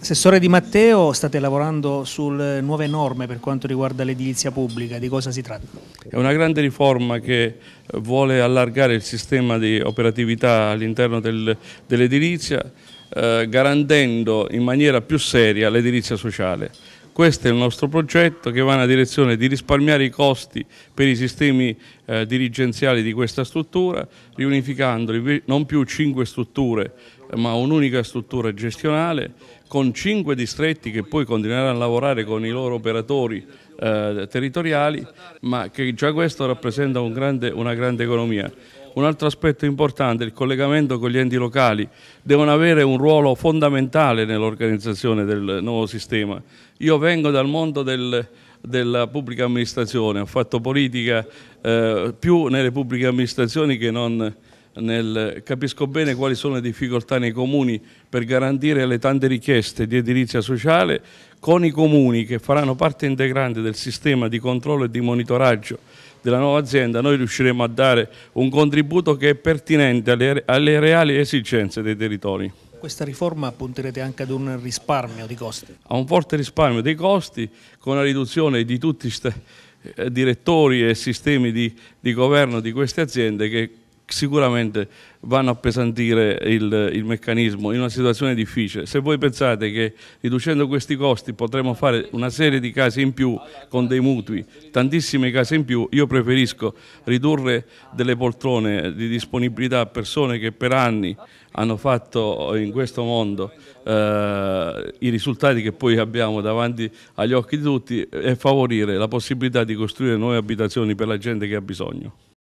Assessore Di Matteo, state lavorando sulle nuove norme per quanto riguarda l'edilizia pubblica, di cosa si tratta? È una grande riforma che vuole allargare il sistema di operatività all'interno dell'edilizia, eh, garantendo in maniera più seria l'edilizia sociale. Questo è il nostro progetto che va nella direzione di risparmiare i costi per i sistemi eh, dirigenziali di questa struttura, riunificandoli non più cinque strutture ma un'unica struttura gestionale con cinque distretti che poi continueranno a lavorare con i loro operatori eh, territoriali, ma che già questo rappresenta un grande, una grande economia. Un altro aspetto importante è il collegamento con gli enti locali. Devono avere un ruolo fondamentale nell'organizzazione del nuovo sistema. Io vengo dal mondo del, della pubblica amministrazione, ho fatto politica eh, più nelle pubbliche amministrazioni che non nel, capisco bene quali sono le difficoltà nei comuni per garantire le tante richieste di edilizia sociale, con i comuni che faranno parte integrante del sistema di controllo e di monitoraggio della nuova azienda, noi riusciremo a dare un contributo che è pertinente alle, alle reali esigenze dei territori. Questa riforma punterete anche ad un risparmio di costi? A un forte risparmio dei costi con la riduzione di tutti i eh, direttori e sistemi di, di governo di queste aziende che sicuramente vanno a pesantire il, il, meccanismo in una situazione difficile. Se voi pensate che riducendo questi costi potremo fare una serie di case in più con dei mutui, tantissime case in più, io preferisco ridurre delle poltrone di disponibilità a persone che per anni hanno fatto in questo mondo eh, i risultati che poi abbiamo davanti agli occhi di tutti e favorire la possibilità di costruire nuove abitazioni per la gente che ha bisogno.